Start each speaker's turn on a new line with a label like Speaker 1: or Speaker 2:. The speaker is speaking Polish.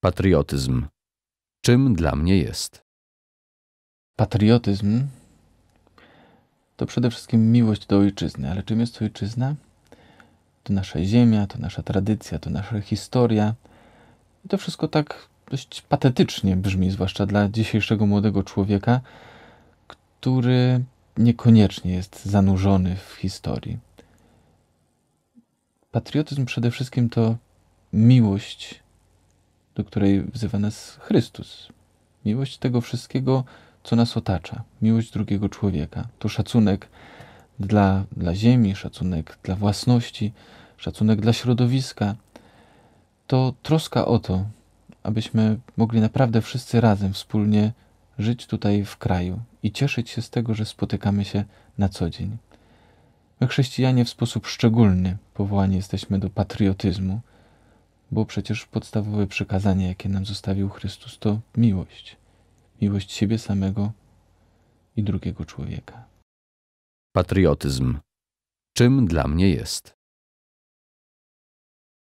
Speaker 1: Patriotyzm. Czym dla mnie jest? Patriotyzm to przede wszystkim miłość do ojczyzny. Ale czym jest ojczyzna? To nasza ziemia, to nasza tradycja, to nasza historia. I to wszystko tak dość patetycznie brzmi, zwłaszcza dla dzisiejszego młodego człowieka, który niekoniecznie jest zanurzony w historii. Patriotyzm przede wszystkim to miłość do której wzywa nas Chrystus. Miłość tego wszystkiego, co nas otacza, miłość drugiego człowieka. To szacunek dla, dla ziemi, szacunek dla własności, szacunek dla środowiska. To troska o to, abyśmy mogli naprawdę wszyscy razem, wspólnie żyć tutaj w kraju i cieszyć się z tego, że spotykamy się na co dzień. My, chrześcijanie, w sposób szczególny powołani jesteśmy do patriotyzmu bo przecież podstawowe przykazanie, jakie nam zostawił Chrystus, to miłość. Miłość siebie samego i drugiego człowieka. Patriotyzm. Czym dla mnie jest?